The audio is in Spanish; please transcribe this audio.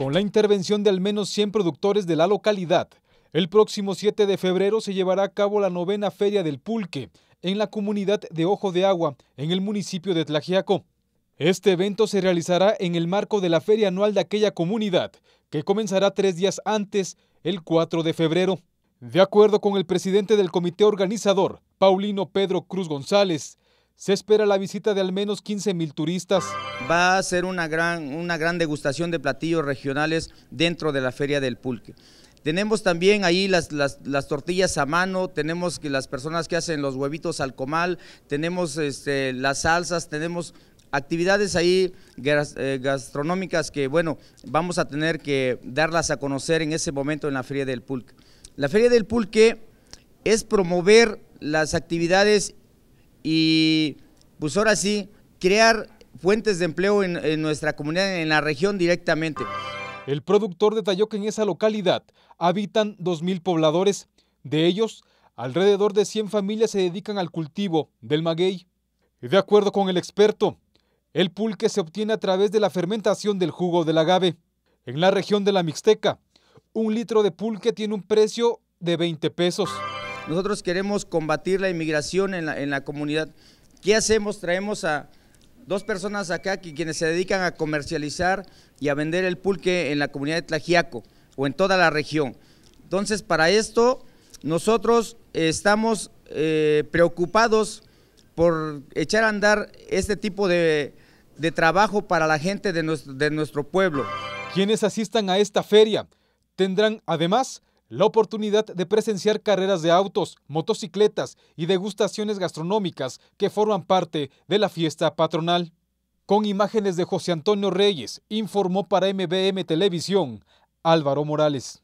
Con la intervención de al menos 100 productores de la localidad, el próximo 7 de febrero se llevará a cabo la novena Feria del Pulque en la comunidad de Ojo de Agua, en el municipio de Tlajiaco. Este evento se realizará en el marco de la feria anual de aquella comunidad, que comenzará tres días antes, el 4 de febrero. De acuerdo con el presidente del comité organizador, Paulino Pedro Cruz González, se espera la visita de al menos 15 mil turistas. Va a ser una gran, una gran degustación de platillos regionales dentro de la Feria del Pulque. Tenemos también ahí las, las, tortillas a mano, tenemos que las personas que hacen los huevitos al comal, tenemos este, las salsas, tenemos actividades ahí eh, gastronómicas que, bueno, vamos a tener que darlas a conocer en ese momento en la Feria del Pulque. La Feria del Pulque es promover las actividades y pues ahora sí, crear fuentes de empleo en, nuestra comunidad, en la región directamente. El productor detalló que en esa localidad habitan 2.000 pobladores. De ellos, alrededor de 100 familias se dedican al cultivo del maguey. De acuerdo con el experto, el pulque se obtiene a través de la fermentación del jugo del agave. En la región de la Mixteca, un litro de pulque tiene un precio de 20 pesos. Nosotros queremos combatir la inmigración en la, comunidad. ¿Qué hacemos? Traemos a dos personas acá que, quienes se dedican a comercializar y a vender el pulque en la comunidad de Tlajiaco o en toda la región. Entonces, para esto, nosotros estamos eh, preocupados por echar a andar este tipo de, trabajo para la gente de nuestro pueblo. Quienes asistan a esta feria tendrán además la oportunidad de presenciar carreras de autos, motocicletas y degustaciones gastronómicas que forman parte de la fiesta patronal. Con imágenes de José Antonio Reyes, informó para MBM Televisión Álvaro Morales.